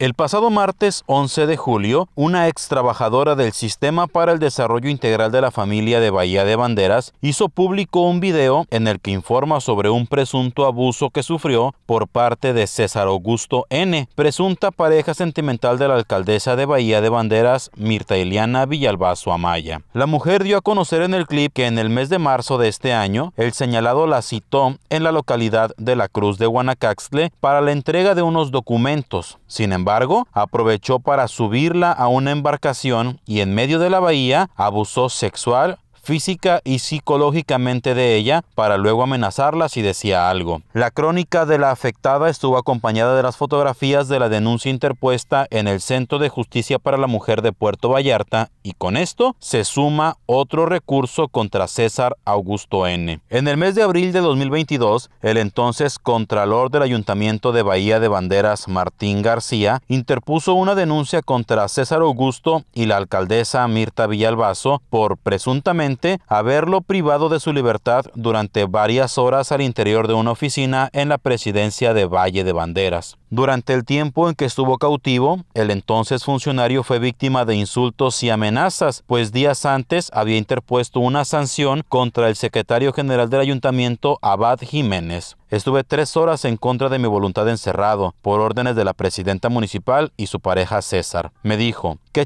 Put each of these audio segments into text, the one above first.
El pasado martes 11 de julio, una ex trabajadora del Sistema para el Desarrollo Integral de la Familia de Bahía de Banderas hizo público un video en el que informa sobre un presunto abuso que sufrió por parte de César Augusto N., presunta pareja sentimental de la alcaldesa de Bahía de Banderas, Mirta Eliana Villalbazo Amaya. La mujer dio a conocer en el clip que en el mes de marzo de este año, el señalado la citó en la localidad de la Cruz de Guanacaxtle para la entrega de unos documentos. Sin embargo, embargo, aprovechó para subirla a una embarcación y en medio de la bahía abusó sexual física y psicológicamente de ella para luego amenazarla si decía algo. La crónica de la afectada estuvo acompañada de las fotografías de la denuncia interpuesta en el Centro de Justicia para la Mujer de Puerto Vallarta y con esto se suma otro recurso contra César Augusto N. En el mes de abril de 2022, el entonces Contralor del Ayuntamiento de Bahía de Banderas, Martín García, interpuso una denuncia contra César Augusto y la alcaldesa Mirta Villalbazo por presuntamente haberlo privado de su libertad durante varias horas al interior de una oficina en la presidencia de Valle de Banderas. Durante el tiempo en que estuvo cautivo, el entonces funcionario fue víctima de insultos y amenazas, pues días antes había interpuesto una sanción contra el secretario general del ayuntamiento, Abad Jiménez. Estuve tres horas en contra de mi voluntad encerrado, por órdenes de la presidenta municipal y su pareja César. Me dijo, qué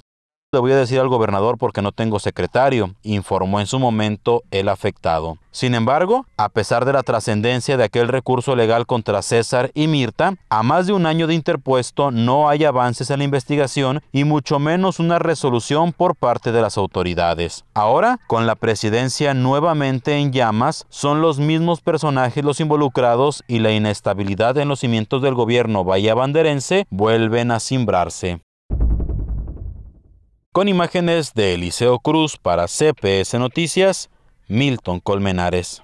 le voy a decir al gobernador porque no tengo secretario, informó en su momento el afectado. Sin embargo, a pesar de la trascendencia de aquel recurso legal contra César y Mirta, a más de un año de interpuesto no hay avances en la investigación y mucho menos una resolución por parte de las autoridades. Ahora, con la presidencia nuevamente en llamas, son los mismos personajes los involucrados y la inestabilidad en los cimientos del gobierno banderense vuelven a simbrarse. Con imágenes de Eliseo Cruz para CPS Noticias, Milton Colmenares.